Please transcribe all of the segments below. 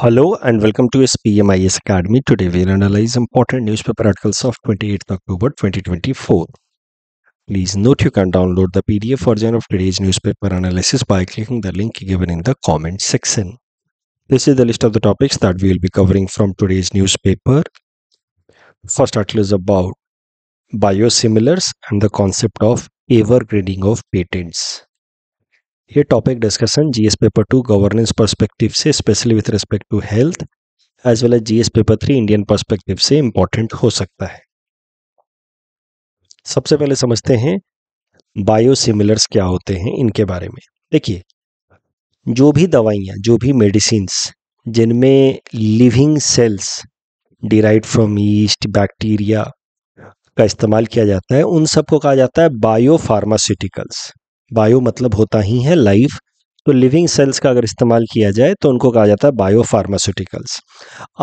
Hello and welcome to SPMIS Academy. Today we'll analyze important newspaper articles of 28th October 2024. Please note you can download the PDF version of today's newspaper analysis by clicking the link given in the comment section. This is the list of the topics that we will be covering from today's newspaper. First article is about biosimilars and the concept of evergreening of patents. ये topic discussion GS paper two governance perspective से specially with respect to health as well as GS paper three Indian perspective से important हो सकता है सबसे पहले समझते हैं बायोसिमिलर्स क्या होते हैं इनके बारे में देखिए जो भी दवाइयाँ जो भी मेडिसिन जिनमें living cells derived from yeast bacteria का इस्तेमाल किया जाता है उन सबको कहा जाता है बायो फार्मास्यूटिकल्स बायो मतलब होता ही है लाइफ तो लिविंग सेल्स का अगर इस्तेमाल किया जाए तो उनको कहा जाता है bio pharmaceuticals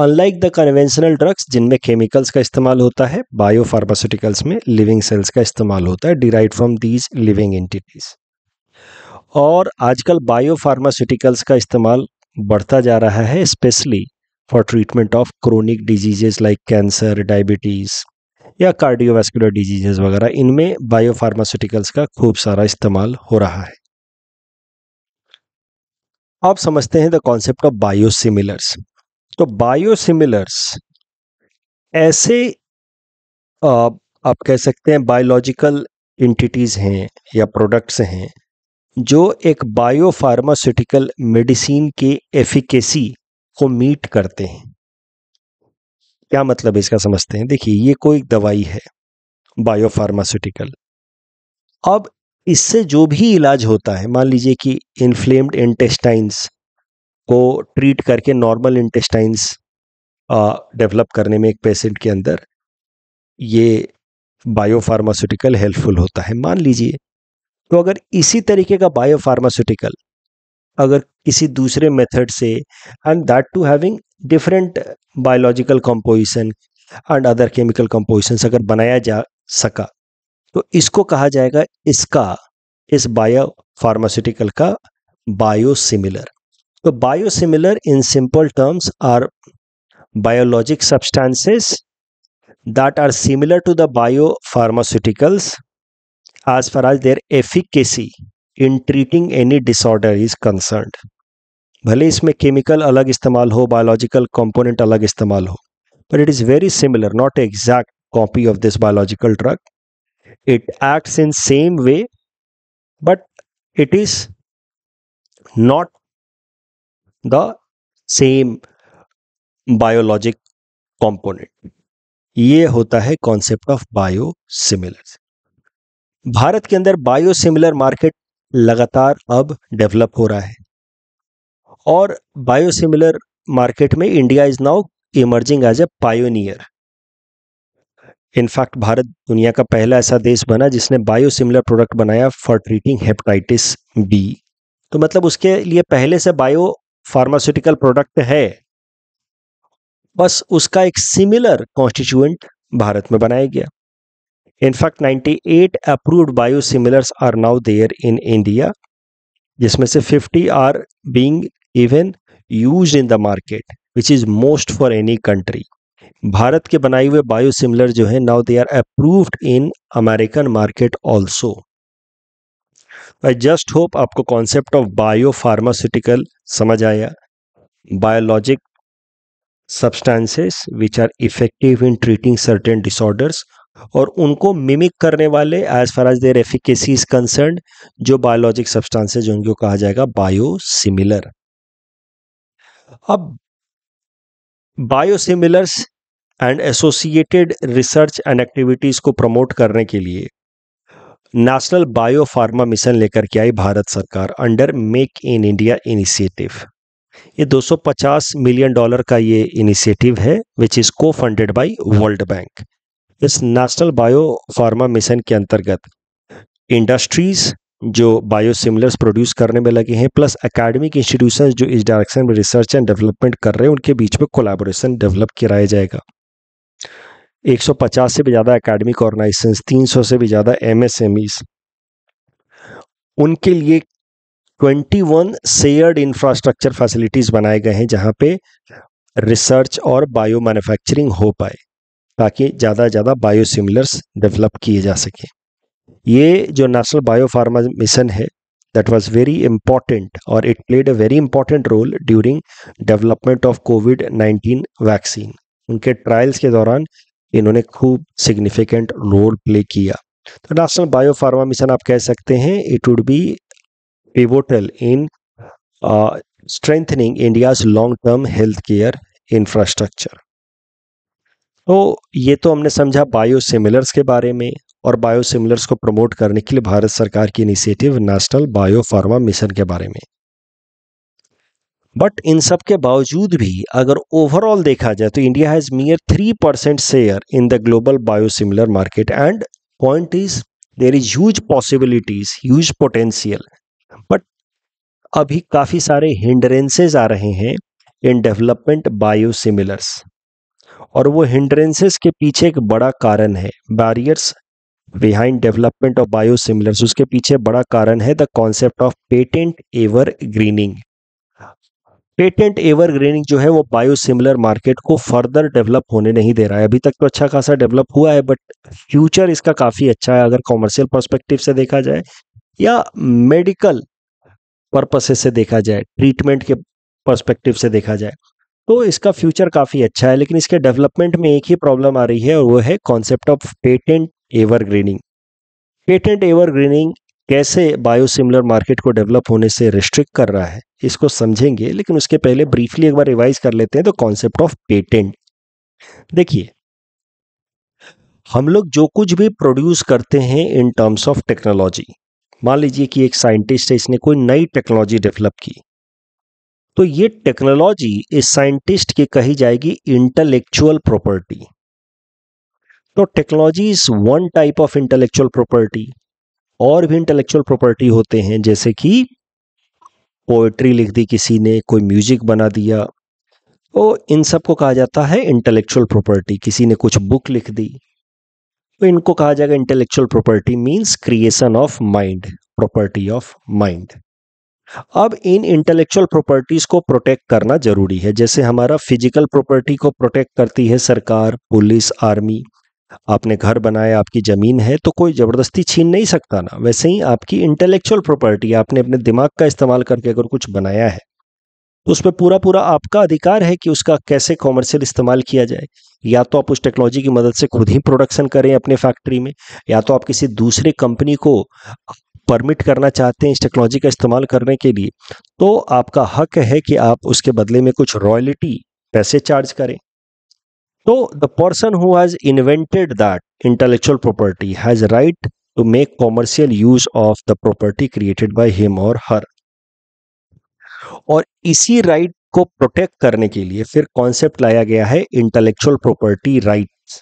unlike the conventional drugs जिनमें केमिकल्स का इस्तेमाल होता है बायो फार्मास्यूटिकल्स में लिविंग सेल्स का इस्तेमाल होता है derive from these living entities और आजकल बायो फार्मास्यूटिकल्स का इस्तेमाल बढ़ता जा रहा है specially for treatment of chronic diseases like cancer diabetes या कार्डियोवैस्कुलर डिजीजेज वगैरह इनमें बायोफार्मास्यूटिकल्स का खूब सारा इस्तेमाल हो रहा है आप समझते हैं द कॉन्सेप्ट ऑफ बायोसिमिलर्स तो बायोसिमिलर्स ऐसे आप, आप कह सकते हैं बायोलॉजिकल इंटिटीज़ हैं या प्रोडक्ट्स हैं जो एक बायोफार्मास्यूटिकल मेडिसिन के एफिकेसी को मीट करते हैं क्या मतलब है इसका समझते हैं देखिए ये कोई दवाई है बायोफार्मास्यूटिकल अब इससे जो भी इलाज होता है मान लीजिए कि इन्फ्लेम्ड इंटेस्टाइंस को ट्रीट करके नॉर्मल इंटेस्टाइंस डेवलप करने में एक पेशेंट के अंदर ये बायोफार्मास्यूटिकल हेल्पफुल होता है मान लीजिए तो अगर इसी तरीके का बायोफार्मास्यूटिकल अगर किसी दूसरे मेथड से and that too having different biological composition and other chemical composition अगर बनाया जा सका तो इसको कहा जाएगा इसका इस बायो फार्मास्यूटिकल का बायोसिमिलर तो biosimilar in simple terms are biologic substances that are similar to the bio pharmaceuticals as far as their efficacy in treating any disorder is concerned भले इसमें केमिकल अलग इस्तेमाल हो बायोलॉजिकल कंपोनेंट अलग इस्तेमाल हो but it is very similar not a exact copy of this biological drug it acts in same way but it is not the same biologic component ये होता है कॉन्सेप्ट ऑफ बायो सिमिलर भारत के अंदर bio similar market लगातार अब develop हो रहा है और बायोसिमिलर मार्केट में India is now emerging as a pioneer in fact भारत दुनिया का पहला ऐसा देश बना जिसने बायोसिमिलर प्रोडक्ट बनाया फॉर ट्रीटिंग हेपेटाइटिस बी तो मतलब उसके लिए पहले से बायो फार्मास्यूटिकल प्रोडक्ट है बस उसका एक सिमिलर कॉन्स्टिट्यूएंट भारत में बनाया गया in fact 98 approved biosimilars are now there in India जिसमें से 50 are being even use in the market which is most for any country भारत के बनाए हुए बायोसिमिलर जो है now they are approved in American market also I just hope आपको concept of bio pharmaceutical समझ आया biologic substances which are effective in treating certain disorders और उनको मिमिक करने वाले as far as their efficacy is concern जो biologic substances होंगे कहा जाएगा बायोसिमिलर अब biosimilars and associated research and activities को प्रमोट करने के लिए नेशनल बायो फार्मा मिशन लेकर के आई भारत सरकार under make in India initiative ये 250 मिलियन डॉलर का ये इनिशिएटिव है which is co funded by World Bank इस नेशनल बायो फार्मा मिशन के अंतर्गत इंडस्ट्रीज जो बायोसिमिलर्स प्रोड्यूस करने में लगे हैं प्लस एकेडमिक इंस्टीट्यूशन जो इस डायरेक्शन में रिसर्च एंड डेवलपमेंट कर रहे हैं उनके बीच में कोलाबोरेशन डेवलप कराया जाएगा 150 से भी ज़्यादा एकेडमिक ऑर्गेनाइजेशन 300 से भी ज़्यादा एम उनके लिए 21 शेयर्ड इंफ्रास्ट्रक्चर फैसिलिटीज़ बनाए गए हैं जहाँ पे रिसर्च और बायो मैन्युफैक्चरिंग हो पाए ताकि ज़्यादा से ज़्यादा बायोसिमिलर्स डेवलप किए जा सकें ये जो नेशनल बायोफार्मा मिशन है दैट वाज वेरी इम्पॉर्टेंट और it played a very important role during development of COVID 19 vaccine उनके ट्रायल्स के दौरान इन्होंने खूब सिग्निफिकेंट रोल प्ले किया तो नेशनल बायोफार्मा मिशन आप कह सकते हैं it would be pivotal in strengthening India's long term health care infrastructure तो ये तो हमने समझा बायो सिमिलर्स के बारे में और बायोसिमिलर्स को प्रमोट करने के लिए भारत सरकार की इनिशिएटिव नेशनल बायोफार्मा मिशन के बारे में बट इन सब के बावजूद भी अगर ओवरऑल देखा जाए तो India has mere three percent share in the global biosimilar market and point is there is huge possibilities huge potential but अभी काफ़ी सारे हिंड्रेंसेज आ रहे हैं इन डेवलपमेंट बायोसिमिलर्स और वो हिंड्रेंसेस के पीछे एक बड़ा कारण है barriers behind development of biosimilars उसके पीछे बड़ा कारण है the concept of patent evergreening patent evergreening जो है वो बायोसिमिलर मार्केट को फर्दर डेवलप होने नहीं दे रहा है अभी तक तो अच्छा खासा डेवलप हुआ है बट फ्यूचर इसका काफ़ी अच्छा है अगर कॉमर्शियल परस्पेक्टिव से देखा जाए या मेडिकल पर्पसेस से देखा जाए ट्रीटमेंट के परस्पेक्टिव से देखा जाए तो इसका फ्यूचर काफ़ी अच्छा है लेकिन इसके डेवलपमेंट में एक ही प्रॉब्लम आ रही है और वो है concept of patent evergreening patent evergreening कैसे बायोसिमिलर मार्केट को डेवलप होने से रिस्ट्रिक्ट कर रहा है इसको समझेंगे लेकिन उसके पहले ब्रीफली एक बार रिवाइज कर लेते हैं तो कॉन्सेप्ट ऑफ पेटेंट देखिए हम लोग जो कुछ भी प्रोड्यूस करते हैं इन टर्म्स ऑफ टेक्नोलॉजी मान लीजिए कि एक साइंटिस्ट है इसने कोई नई टेक्नोलॉजी डेवलप की तो ये टेक्नोलॉजी इस साइंटिस्ट की कही जाएगी इंटेलेक्चुअल प्रॉपर्टी तो technology is one type of intellectual property और भी इंटेलेक्चुअल प्रॉपर्टी होते हैं जैसे कि पोएट्री लिख दी किसी ने कोई म्यूजिक बना दिया तो इन सब को कहा जाता है इंटेलेक्चुअल प्रॉपर्टी किसी ने कुछ बुक लिख दी तो इनको कहा जाएगा intellectual property means creation of mind property of mind अब इन इंटेलेक्चुअल प्रॉपर्टीज को प्रोटेक्ट करना जरूरी है जैसे हमारा फिजिकल प्रॉपर्टी को प्रोटेक्ट करती है सरकार पुलिस आर्मी आपने घर बनाया आपकी ज़मीन है तो कोई ज़बरदस्ती छीन नहीं सकता ना वैसे ही आपकी इंटेलेक्चुअल प्रॉपर्टी आपने अपने दिमाग का इस्तेमाल करके अगर कुछ बनाया है तो उस पर पूरा पूरा आपका अधिकार है कि उसका कैसे कॉमर्शियल इस्तेमाल किया जाए या तो आप उस टेक्नोलॉजी की मदद से खुद ही प्रोडक्शन करें अपने फैक्ट्री में या तो आप किसी दूसरे कंपनी को परमिट करना चाहते हैं इस टेक्नोलॉजी का इस्तेमाल करने के लिए तो आपका हक है कि आप उसके बदले में कुछ रॉयल्टी पैसे चार्ज करें So the person who has invented that intellectual property has right to make commercial use of the property created by him or her. और इसी राइट को प्रोटेक्ट करने के लिए फिर कॉन्सेप्ट लाया गया है intellectual property rights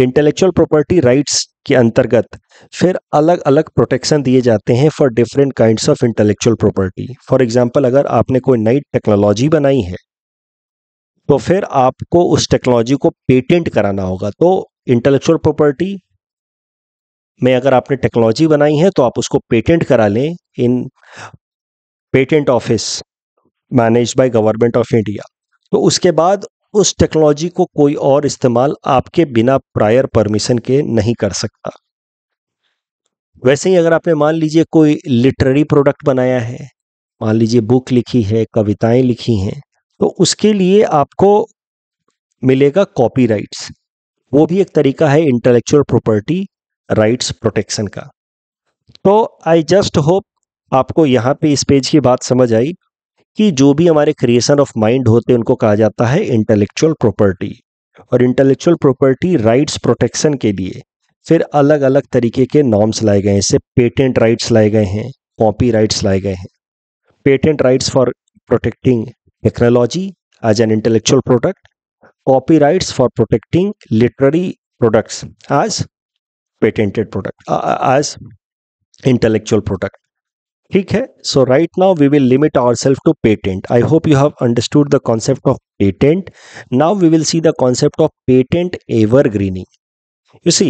intellectual property rights के अंतर्गत फिर अलग अलग प्रोटेक्शन दिए जाते हैं for different kinds of intellectual property for example अगर आपने कोई नई टेक्नोलॉजी बनाई है तो फिर आपको उस टेक्नोलॉजी को पेटेंट कराना होगा तो इंटेलेक्चुअल प्रॉपर्टी में अगर आपने टेक्नोलॉजी बनाई है तो आप उसको पेटेंट करा लें in patent office manage by Government of India तो उसके बाद उस टेक्नोलॉजी को कोई और इस्तेमाल आपके बिना प्रायर परमिशन के नहीं कर सकता वैसे ही अगर आपने मान लीजिए कोई लिटरेरी प्रोडक्ट बनाया है मान लीजिए बुक लिखी है कविताएं लिखी हैं तो उसके लिए आपको मिलेगा कॉपी राइट्स वो भी एक तरीका है इंटेलेक्चुअल प्रॉपर्टी राइट्स प्रोटेक्शन का तो आई जस्ट होप आपको यहाँ पे इस पेज की बात समझ आई कि जो भी हमारे क्रिएशन ऑफ माइंड होते हैं उनको कहा जाता है इंटेलेक्चुअल प्रॉपर्टी और इंटेलेक्चुअल प्रॉपर्टी राइट्स प्रोटेक्शन के लिए फिर अलग अलग तरीके के नॉर्म्स लाए गए हैं जैसे पेटेंट राइट्स लाए गए हैं कॉपी राइट्स लाए गए हैं patent rights for protecting technology as an intellectual product, copyrights for protecting literary products as patented product uh, as intellectual product ठीक है so right now we will limit our self to patent I hope you have understood the concept of patent now we will see the concept of patent evergreening you see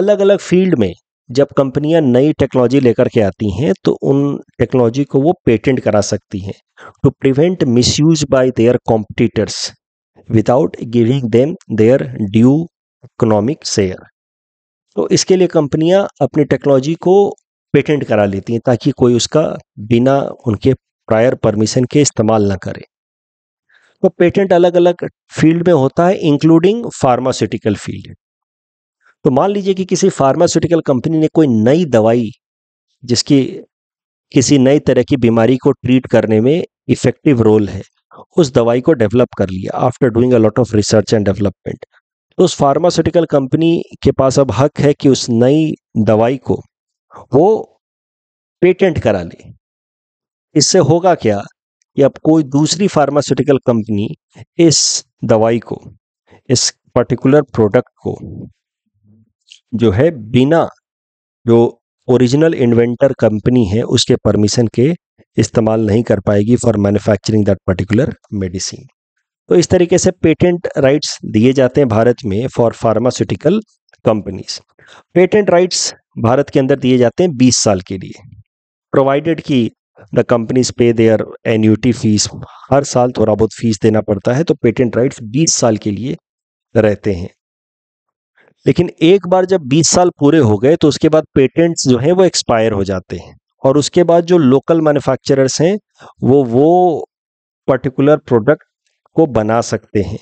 अलग अलग field में जब कंपनियां नई technology लेकर के आती हैं तो उन टेक्नोलॉजी को वो पेटेंट करा सकती हैं to prevent misuse by their competitors without giving them their due economic share तो इसके लिए कंपनियां अपनी टेक्नोलॉजी को पेटेंट करा लेती हैं ताकि कोई उसका बिना उनके प्रायर परमिशन के इस्तेमाल ना करे तो पेटेंट अलग अलग फील्ड में होता है इंक्लूडिंग फार्मास्यूटिकल फील्ड तो मान लीजिए कि किसी फार्मास्यूटिकल कंपनी ने कोई नई दवाई जिसकी किसी नई तरह की बीमारी को ट्रीट करने में इफेक्टिव रोल है उस दवाई को डेवलप कर लिया after doing a lot of research and development तो उस फार्मास्यूटिकल कंपनी के पास अब हक है कि उस नई दवाई को वो पेटेंट करा ले इससे होगा क्या कि अब कोई दूसरी फार्मास्यूटिकल कंपनी इस दवाई को इस पर्टिकुलर प्रोडक्ट को जो है बिना जो ओरिजिनल इन्वेंटर कंपनी है उसके परमिशन के इस्तेमाल नहीं कर पाएगी for manufacturing that particular medicine तो इस तरीके से पेटेंट राइट्स दिए जाते हैं भारत में for pharmaceutical companies patent rights भारत के अंदर दिए जाते हैं 20 साल के लिए प्रोवाइडेड कि the companies pay their annuity fees हर साल थोड़ा बहुत फीस देना पड़ता है तो पेटेंट राइट्स 20 साल के लिए रहते हैं लेकिन एक बार जब 20 साल पूरे हो गए तो उसके बाद पेटेंट्स जो हैं वो एक्सपायर हो जाते हैं और उसके बाद जो लोकल मैन्युफैक्चरर्स हैं वो वो पर्टिकुलर प्रोडक्ट को बना सकते हैं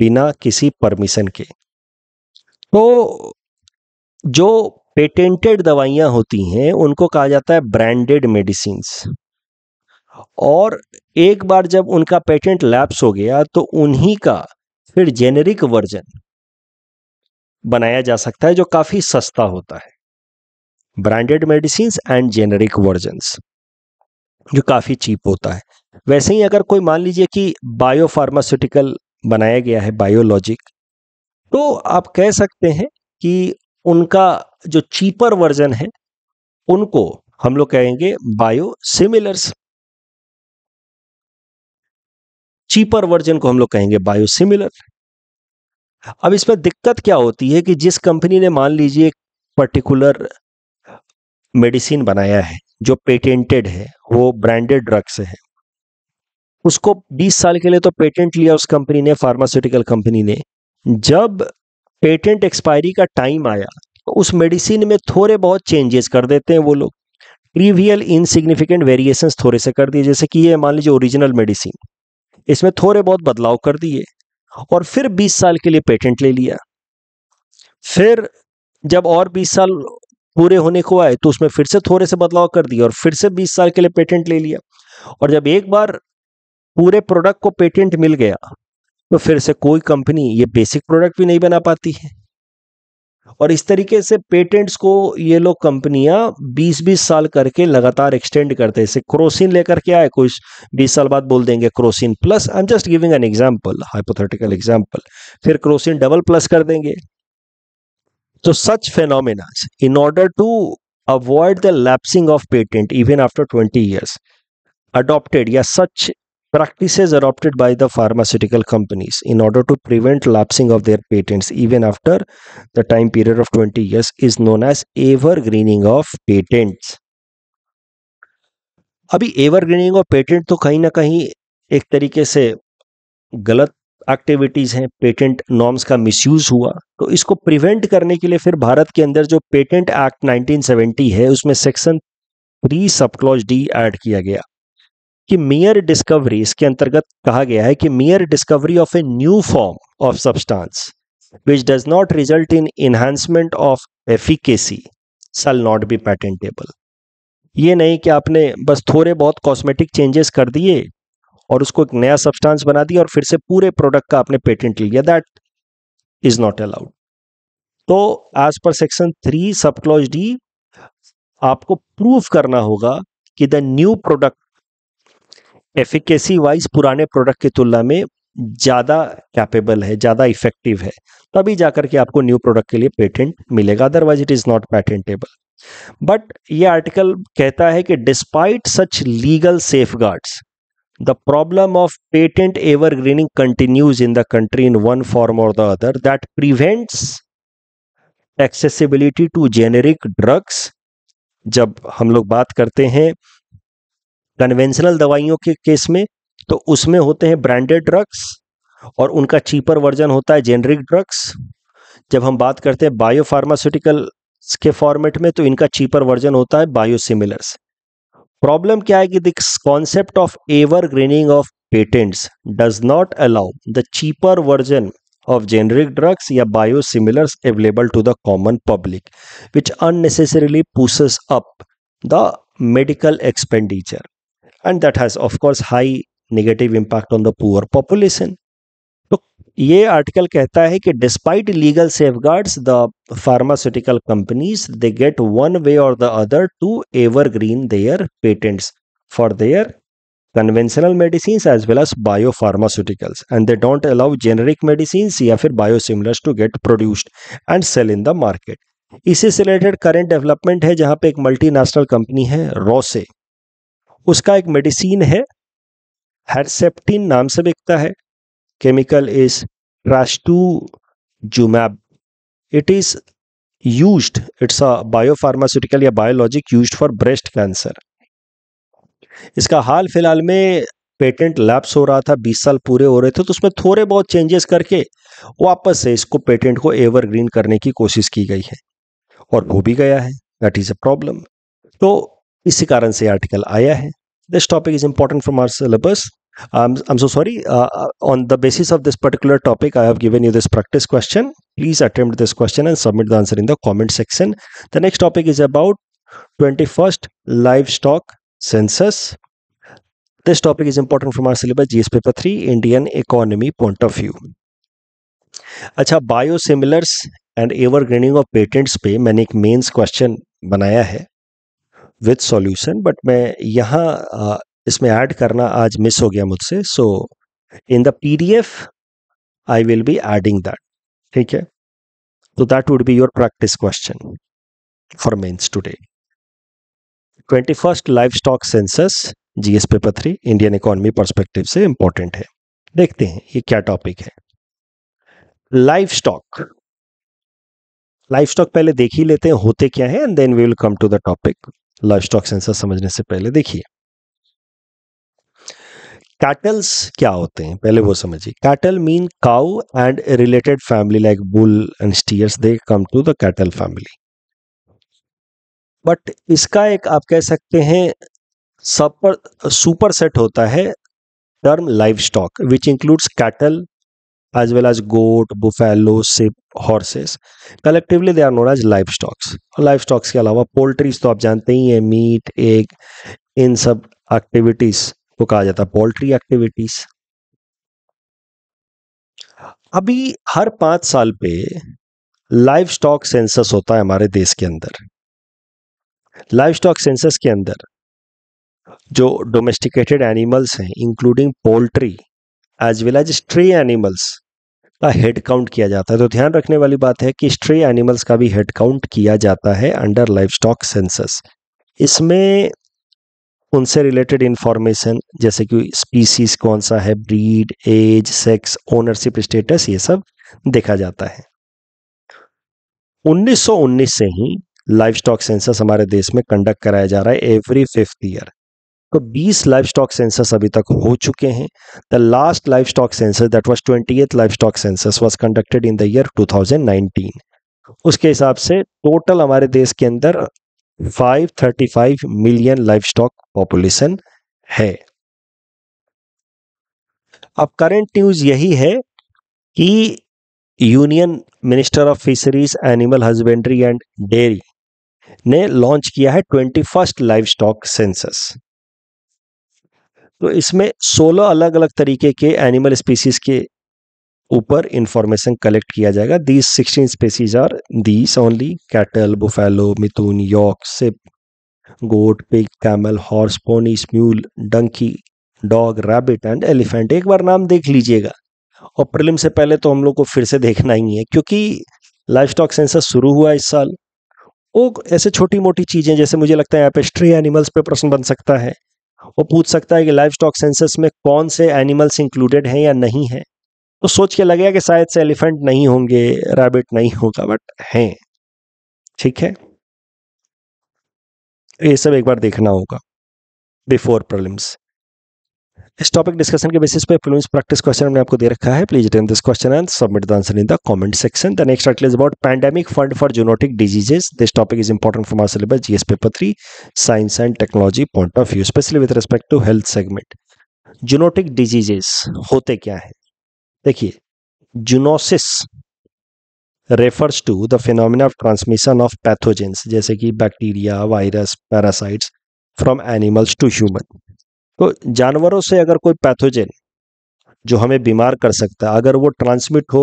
बिना किसी परमिशन के तो जो पेटेंटेड दवाइयां होती हैं उनको कहा जाता है ब्रांडेड मेडिसिन और एक बार जब उनका पेटेंट लैप्स हो गया तो उन्हीं का फिर जेनेरिक वर्जन बनाया जा सकता है जो काफ़ी सस्ता होता है branded medicine and generic version जो काफ़ी चीप होता है वैसे ही अगर कोई मान लीजिए कि बायो फार्मास्यूटिकल बनाया गया है बायोलॉजिक तो आप कह सकते हैं कि उनका जो चीपर वर्जन है उनको हम लोग कहेंगे बायो सिमिलर्स चीपर वर्जन को हम लोग कहेंगे बायोसिमिलर अब इसमें दिक्कत क्या होती है कि जिस कंपनी ने मान लीजिए एक पर्टिकुलर मेडिसिन बनाया है जो पेटेंटेड है वो ब्रांडेड ड्रग्स है उसको 20 साल के लिए तो पेटेंट लिया उस कंपनी ने फार्मास्यूटिकल कंपनी ने जब पेटेंट एक्सपायरी का टाइम आया तो उस मेडिसिन में थोड़े बहुत चेंजेस कर देते हैं वो लोग ट्रिवियल इनसिग्निफिकेंट वेरिएशंस थोड़े से कर दिए जैसे कि ये मान लीजिए ओरिजिनल मेडिसिन इसमें थोड़े बहुत बदलाव कर दिए और फिर 20 साल के लिए पेटेंट ले लिया फिर जब और 20 साल पूरे होने को आए तो उसमें फिर से थोड़े से बदलाव कर दिया और फिर से 20 साल के लिए पेटेंट ले लिया और जब एक बार पूरे प्रोडक्ट को पेटेंट मिल गया तो फिर से कोई कंपनी ये बेसिक प्रोडक्ट भी नहीं बना पाती है और इस तरीके से पेटेंट्स को ये लोग कंपनियां 20-20 साल करके लगातार एक्सटेंड करते हैं क्रोसिन लेकर के आए कुछ 20 साल बाद बोल देंगे Crocin plus I am just giving an example hypothetical example फिर क्रोसिन डबल प्लस कर देंगे तो such phenomena in order to avoid the lapsing of patent even after twenty years adopted या such practices adopted by the pharmaceutical companies in order to prevent lapsing of their patents even after the time period of 20 years is known as evergreening of patents अभी evergreening of patent तो कहीं ना कहीं एक तरीके से गलत activities हैं पेटेंट नॉर्म्स का मिसयूज हुआ तो इसको प्रिवेंट करने के लिए फिर भारत के अंदर जो पेटेंट एक्ट 1970 है उसमें section three sub clause D add किया गया कि मियर डिस्कवरी इसके अंतर्गत कहा गया है कि mere discovery of a new form of substance which does not result in enhancement of efficacy shall not be patentable ये नहीं कि आपने बस थोड़े बहुत कॉस्मेटिक चेंजेस कर दिए और उसको एक नया सब्सटेंस बना दिया और फिर से पूरे प्रोडक्ट का आपने पेटेंट लिया दैट इज नॉट अलाउड तो as per section three sub clause D आपको प्रूफ करना होगा कि the new product efficacy wise पुराने प्रोडक्ट की तुलना में ज़्यादा कैपेबल है ज़्यादा इफेक्टिव है तभी जाकर के आपको न्यू प्रोडक्ट के लिए पेटेंट मिलेगा otherwise it is not patentable but ये आर्टिकल कहता है कि despite such legal safeguards problem of patent evergreening continues in the country in one form or the other that prevents accessibility to generic drugs जब हम लोग बात करते हैं कन्वेंशनल दवाइयों के केस में तो उसमें होते हैं ब्रांडेड ड्रग्स और उनका चीपर वर्जन होता है जेनरिक ड्रग्स जब हम बात करते हैं बायोफार्मास्यूटिकल के फॉर्मेट में तो इनका चीपर वर्जन होता है बायोसिमिलर्स प्रॉब्लम क्या है कि this concept of evergreening of patents does not allow the cheaper version of generic drugs या biosimilars available to the common public which unnecessarily pushes up the medical expenditure and that has of course high negative impact on the poor population तो ये article कहता है कि despite legal safeguards the pharmaceutical companies they get one way or the other to evergreen their patents for their conventional medicine as well as bio pharmaceuticals and they don't allow generic medicine या फिर biosimilars to get produced and sell in the market इसी से related current development है जहां पे एक multinational company है रोसे उसका एक मेडिसिन है हरसेप्टिन नाम से बिकता है केमिकल इज जुमैब it is use it's a biopharmaceutical या biologic use for breast cancer इसका हाल फिलहाल में पेटेंट लैप्स हो रहा था 20 साल पूरे हो रहे थे तो उसमें थोड़े बहुत चेंजेस करके वापस से इसको पेटेंट को एवरग्रीन करने की कोशिश की गई है और हो भी गया है दैट इज अ प्रॉब्लम तो इसी कारण से आर्टिकल आया है this topic is important from our syllabus I am so sorry on the basis of this particular topic I have given you this practice question please attempt this question and submit the answer in the comment section the next topic is about twenty first livestock census this topic is important from our syllabus G paper three Indian economy point of view अच्छा biosimilars and ever evergreening of patents पे मैंने एक mains question बनाया है with solution but मैं यहाँ इसमें add करना आज मिस हो गया मुझसे so in the PDF I will be adding that ठीक है तो that would be your practice question for twenty first livestock census GS paper three Indian economy perspective से इंपॉर्टेंट है देखते हैं ये क्या टॉपिक है लाइव स्टॉक लाइव स्टॉक पहले देख ही लेते हैं होते क्या है and then we will come to the topic livestock census समझने से पहले देखिए कैटल्स क्या होते हैं पहले वो समझिए cattle mean cow and related family like bull and steers they come to the cattle family but इसका एक आप कह सकते हैं सपर सुपर सेट होता है term livestock which includes cattle as well as goat, buffalo, sheep, horses. Collectively, they are known as livestock. Livestock के अलावा पोल्ट्रीज तो आप जानते ही हैं मीट एग इन सब एक्टिविटीज को कहा जाता है पोल्ट्री एक्टिविटीज अभी हर पांच साल पे लाइव स्टॉक सेंसस होता है हमारे देश के अंदर लाइव स्टॉक सेंसस के अंदर जो डोमेस्टिकेटेड एनिमल्स हैं including poultry as well as stray animals का हेड काउंट किया जाता है तो ध्यान रखने वाली बात है कि स्ट्रे एनिमल्स का भी हेड काउंट किया जाता है अंडर लाइफ स्टॉक सेंसस इसमें उनसे रिलेटेड इंफॉर्मेशन जैसे कि स्पीसीज कौन सा है breed age sex ownership status ये सब देखा जाता है 1919 से ही लाइफ स्टॉक सेंसस हमारे देश में कंडक्ट कराया जा रहा है एवरी फिफ्थ ईयर तो 20 लाइफ स्टॉक सेंसस अभी तक हो चुके हैं the last livestock census that was twenty livestock census was conducted in the year 2019 उसके हिसाब से टोटल हमारे देश के अंदर 535 मिलियन लाइफ स्टॉक पॉपुलेशन है अब करंट न्यूज यही है कि union minister of fisheries animal husbandry and dairy ने लॉन्च किया है twenty first livestock census तो इसमें 16 अलग अलग तरीके के एनिमल स्पीसीज के ऊपर इंफॉर्मेशन कलेक्ट किया जाएगा these 16 species are these only cattle buffalo mithun yak sheep goat pig camel horse pony mule donkey dog rabbit and elephant एक बार नाम देख लीजिएगा और प्रिलिम से पहले तो हम लोग को फिर से देखना ही है क्योंकि लाइफ स्टॉक सेंसस शुरू हुआ इस साल वो ऐसे छोटी मोटी चीज़ें जैसे मुझे लगता है यहाँ पे स्ट्री एनिमल्स पे प्रश्न बन सकता है वो पूछ सकता है कि लाइव स्टॉक सेंसस में कौन से एनिमल्स इंक्लूडेड हैं या नहीं है तो सोच के लगे कि शायद से एलिफेंट नहीं होंगे रैबिट नहीं होगा बट हैं ठीक है ये सब एक बार देखना होगा बिफोर प्रॉब्लम्स इस टॉपिक डिस्कशन के बेसिस पे फ्लुएंस प्रैक्टिस क्वेश्चन हमने आपको दे रखा है please attend this question and submit the answer in the comment section the next article is about pandemic fund for zoonotic diseases this topic is important for our syllabus GS paper three science and technology point of view specially with respect to health segment zoonotic diseases होते क्या है देखिए zoonosis refers to the phenomena of transmission of pathogens जैसे कि bacteria virus parasites from animals to human तो जानवरों से अगर कोई पैथोजन जो हमें बीमार कर सकता है अगर वो ट्रांसमिट हो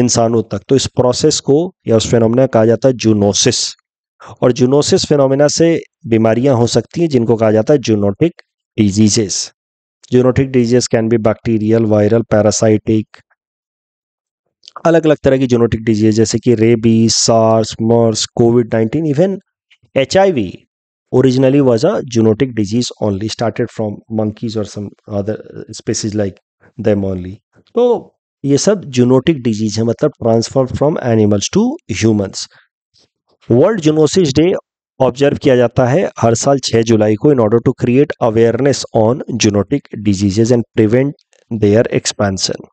इंसानों तक तो इस प्रोसेस को या उस फेनोमिना कहा जाता है जूनोसिस और जूनोसिस फेनोमिना से बीमारियां हो सकती हैं जिनको कहा जाता है zoonotic diseases zoonotic disease can be bacterial viral parasitic अलग अलग तरह की जूनोटिक डिजीज जैसे कि rabies SARS MERS COVID nineteen even H originally was a zoonotic disease only started from monkeys or some other species like them only so ye sab zoonotic disease hai matlab transfer from animals to humans world zoonosis day observe किया जाता है हर साल 6 जुलाई को in order to create awareness on zoonotic diseases and prevent their expansion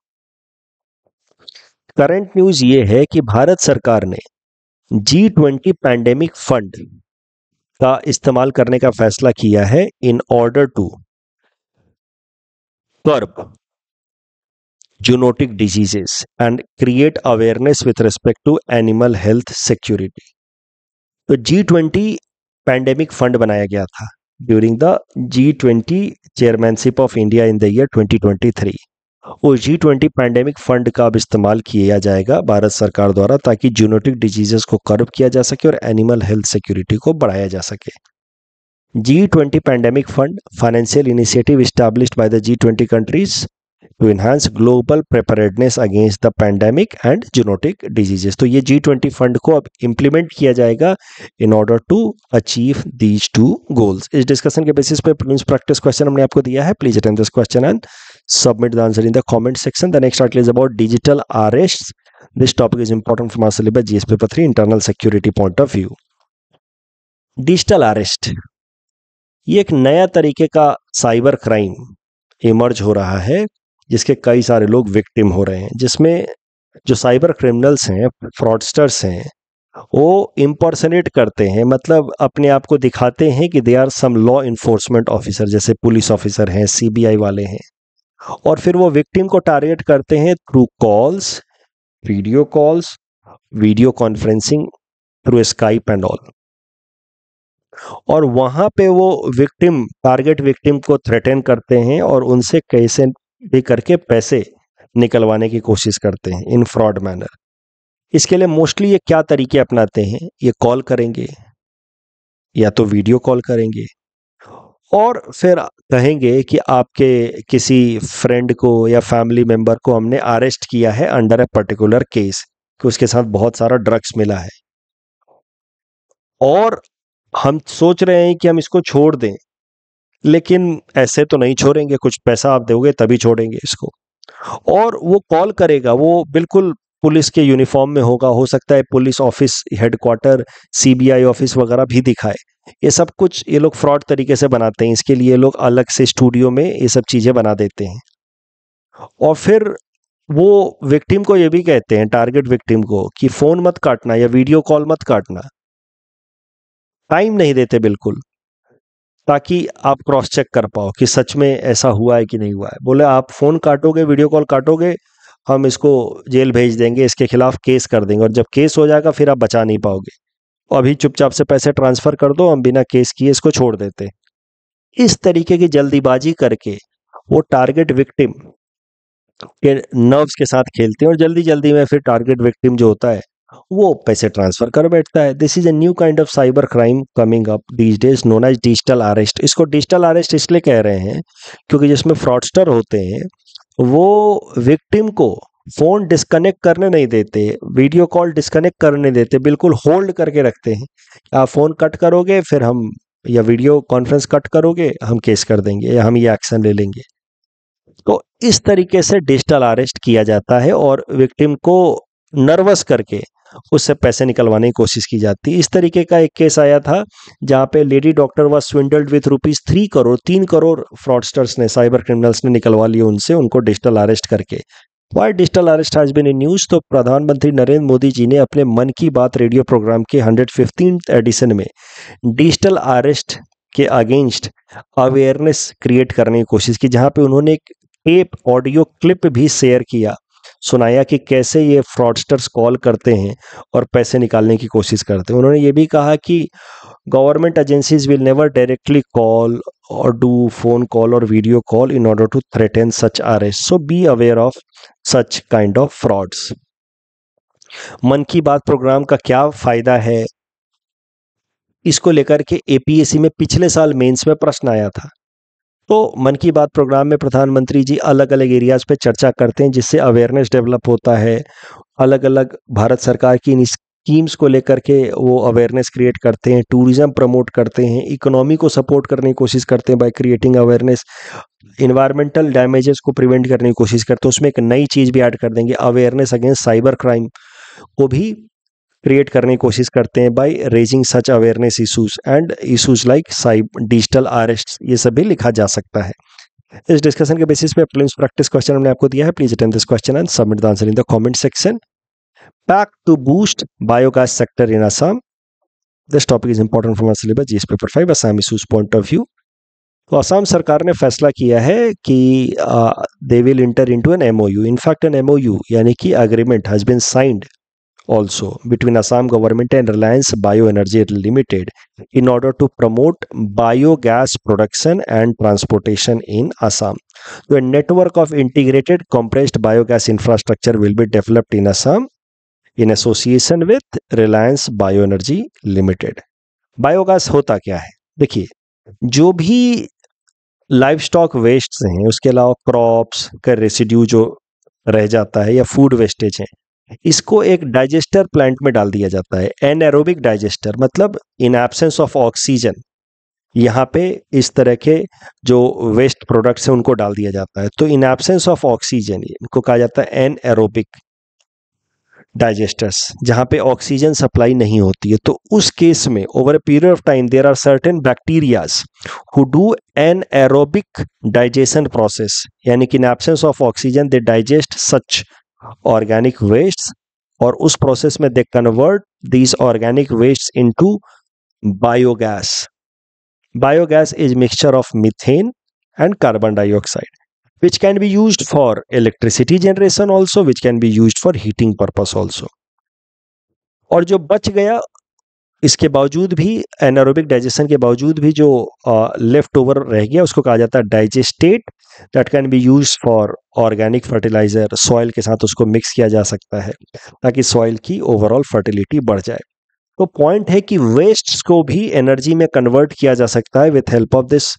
current news ये है कि भारत सरकार ने जी ट्वेंटी पैंडेमिक फंड का इस्तेमाल करने का फैसला किया है in order to curb zoonotic diseases and create awareness with respect to animal health security तो जी ट्वेंटी पैंडेमिक फंड बनाया गया था during the G twenty chairmanship of India in the year twenty twenty three वो G twenty pandemic fund का अब इस्तेमाल किया जाएगा भारत सरकार द्वारा ताकि जूनोटिक डिजीजेस को कर्व किया जा सके और एनिमल हेल्थ सिक्योरिटी को बढ़ाया जा सके G twenty pandemic fund financial initiative establish by the G twenty countries to enhance global preparedness against the pandemic and zoonotic diseases तो ये जी ट्वेंटी फंड को अब इम्प्लीमेंट किया जाएगा in order to achieve these two goals इस discussion के basis पे प्रिंस प्रैक्टिस क्वेश्चन हमने आपको दिया है please attend this question and submit the answer in the comment section. The next article is about digital arrests. This topic is important from our syllabus GS paper 3 internal security point of view. digital arrest ये एक नया तरीके का cyber crime emerge हो रहा है जिसके कई सारे लोग विक्टिम हो रहे हैं जिसमें जो साइबर क्रिमिनल्स हैं फ्रॉडस्टर्स हैं वो इम्पर्सनेट करते हैं मतलब अपने आप को दिखाते हैं कि they are some law enforcement officer जैसे पुलिस ऑफिसर हैं सीबीआई वाले हैं और फिर वो विक्टिम को टारगेट करते हैं through calls video calls video conferencing through Skype and all और वहां पे वो विक्टिम टारगेट विक्टिम को थ्रेटन करते हैं और उनसे कैसे भी करके पैसे निकलवाने की कोशिश करते हैं इन फ्रॉड मैनर इसके लिए मोस्टली ये क्या तरीके अपनाते हैं ये कॉल करेंगे या तो वीडियो कॉल करेंगे और फिर कहेंगे कि आपके किसी फ्रेंड को या फैमिली मेंबर को हमने अरेस्ट किया है अंडर ए पर्टिकुलर केस कि उसके साथ बहुत सारा ड्रग्स मिला है और हम सोच रहे हैं कि हम इसको छोड़ दें लेकिन ऐसे तो नहीं छोड़ेंगे कुछ पैसा आप दोगे तभी छोड़ेंगे इसको और वो कॉल करेगा वो बिल्कुल पुलिस के यूनिफॉर्म में होगा हो सकता है police office headquarter CBI office वगैरह भी दिखाए ये सब कुछ ये लोग फ्रॉड तरीके से बनाते हैं इसके लिए लोग अलग से स्टूडियो में ये सब चीज़ें बना देते हैं और फिर वो विक्टिम को ये भी कहते हैं टारगेट विक्टिम को कि फ़ोन मत काटना या वीडियो कॉल मत काटना टाइम नहीं देते बिल्कुल ताकि आप क्रॉस चेक कर पाओ कि सच में ऐसा हुआ है कि नहीं हुआ है बोले आप फ़ोन काटोगे वीडियो कॉल काटोगे हम इसको जेल भेज देंगे इसके खिलाफ केस कर देंगे और जब केस हो जाएगा फिर आप बचा नहीं पाओगे अभी चुपचाप से पैसे ट्रांसफ़र कर दो हम बिना केस किए इसको छोड़ देते इस तरीके की जल्दीबाजी करके वो टारगेट विक्टिम के नर्व्स के साथ खेलते हैं और जल्दी जल्दी में फिर टारगेट विक्टिम जो होता है वो पैसे ट्रांसफर कर बैठता है this is a new kind of cyber crime coming up these days known as digital arrest इसको डिजिटल अरेस्ट इसलिए कह रहे हैं क्योंकि जिसमें फ्रॉडस्टर होते हैं वो विक्टिम को फ़ोन डिस्कनेक्ट करने नहीं देते वीडियो कॉल डिस्कनेक्ट करने देते बिल्कुल होल्ड करके रखते हैं आप फ़ोन कट करोगे फिर हम या वीडियो कॉन्फ्रेंस कट करोगे हम केस कर देंगे या हम ये एक्शन ले लेंगे तो इस तरीके से डिजिटल अरेस्ट किया जाता है और विक्टिम को नर्वस करके उससे पैसे निकलवाने की कोशिश की जाती है इस तरीके का एक केस आया था जहां पे lady doctor was swindled with rupees three crore तीन करोड़ फ्रॉडस्टर्स ने साइबर क्रिमिनल्स ने निकलवा लिए उनसे उनको डिजिटल अरेस्ट करके why digital artist has been in news तो प्रधानमंत्री नरेंद्र मोदी जी ने अपने मन की बात रेडियो प्रोग्राम के हंड्रेड फिफ्टीन एडिशन में डिजिटल आर्टिस्ट के अगेंस्ट अवेयरनेस क्रिएट करने की कोशिश की जहां पे उन्होंने एक टेप ऑडियो क्लिप भी शेयर किया सुनाया कि कैसे ये फ्रॉडस्टर्स कॉल करते हैं और पैसे निकालने की कोशिश करते हैं उन्होंने ये भी कहा कि government agencies will never directly call or do phone call or video call in order to threaten such arrest so be aware of such kind of frauds मन की बात प्रोग्राम का क्या फायदा है इसको लेकर के एपीएससी में पिछले साल मेंस में प्रश्न आया था तो मन की बात प्रोग्राम में प्रधानमंत्री जी अलग अलग एरियाज पे चर्चा करते हैं जिससे अवेयरनेस डेवलप होता है अलग अलग भारत सरकार की स्कीम्स को लेकर के वो अवेयरनेस क्रिएट करते हैं टूरिज्म प्रमोट करते हैं इकोनॉमी को सपोर्ट करने की कोशिश करते हैं by creating awareness environmental damages को प्रिवेंट करने की कोशिश करते हैं उसमें एक नई चीज़ भी ऐड कर देंगे अवेयरनेस अगेंस्ट साइबर क्राइम को भी क्रिएट करने की कोशिश करते हैं by raising such awareness issues and issues like cyber digital arrest ये सब भी लिखा जा सकता है इस डिस्कशन के बेसिस पे प्रिलिम्स प्रैक्टिस क्वेश्चन हमने आपको दिया है please attend this question and submit the answer in the comment section back to boost biogas sector in assam this topic is important from our syllabus gs paper 5 assam issues point of view तो असम सरकार ने फैसला किया है कि they will enter into an MOU in fact an MOU यानी कि agreement has been signed also between Assam government and Reliance bioenergy limited in order to promote biogas production and transportation in Assam तो network of integrated compressed biogas infrastructure will be developed in Assam in association with Reliance bioenergy limited biogas होता क्या है देखिए जो भी live stock waste हैं उसके अलावा क्रॉप्स का रेसिड्यू जो रह जाता है या फूड वेस्टेज है इसको एक डाइजेस्टर प्लांट में डाल दिया जाता है एनएरोबिक डाइजेस्टर मतलब इन एब्सेंस ऑफ ऑक्सीजन यहाँ पे इस तरह के जो वेस्ट प्रोडक्ट्स हैं उनको डाल दिया जाता है तो इन एब्सेंस ऑफ ऑक्सीजन इनको कहा जाता है एन एरोबिक डाइजेस्टर्स जहां पे ऑक्सीजन सप्लाई नहीं होती है तो उस केस में over a period of time there are certain bacterias who do anaerobic digestion process यानी कि in absence of oxygen they digest such organic waste और उस प्रोसेस में they convert these organic waste into biogas biogas is mixture of methane and carbon dioxide which can be used for electricity generation also which can be used for heating purpose also और जो बच गया इसके बावजूद भी anaerobic digestion के बावजूद भी जो लेफ्ट ओवर रह गया उसको कहा जाता है digestate that can be use for organic fertiliser soil के साथ उसको मिक्स किया जा सकता है ताकि सॉइल की ओवरऑल फर्टिलिटी बढ़ जाए तो पॉइंट है कि वेस्ट को भी एनर्जी में कन्वर्ट किया जा सकता है with help of this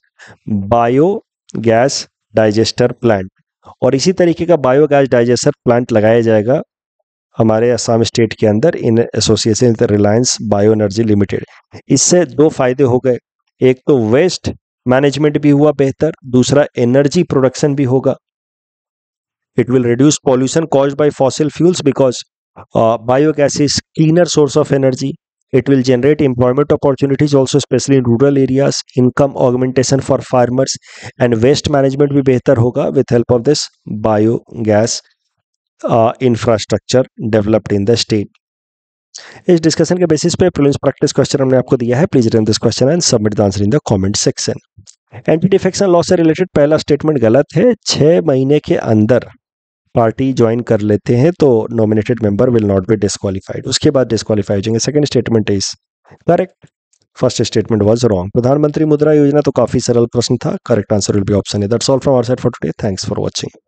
biogas digester plant और इसी तरीके का बायोगैस डाइजेस्टर प्लांट लगाया जाएगा हमारे असम स्टेट के अंदर in association with Reliance bioenergy limited इससे दो फायदे हो गए एक तो वेस्ट मैनेजमेंट भी हुआ बेहतर दूसरा एनर्जी प्रोडक्शन भी होगा it will reduce pollution cause by fossil fuels because biogas is cleaner source of energy It will generate employment opportunities also especially in rural areas, income augmentation for farmers and waste management भी बेहतर होगा with help of this biogas uh, infrastructure developed in the state. इस discussion के basis पे prelims practice question हमने आपको दिया है please return this question and submit the answer in the comment section anti defection law से related पहला statement गलत है छः महीने के अंदर पार्टी ज्वाइन कर लेते हैं तो nominated member will not be disqualified उसके बाद डिस्कालीफाई हो जाएंगे second statement is correct first statement was wrong Pradhan Mantri Mudra Yojana तो काफी सरल प्रश्न था correct answer will be option है that's all from our side for today thanks for watching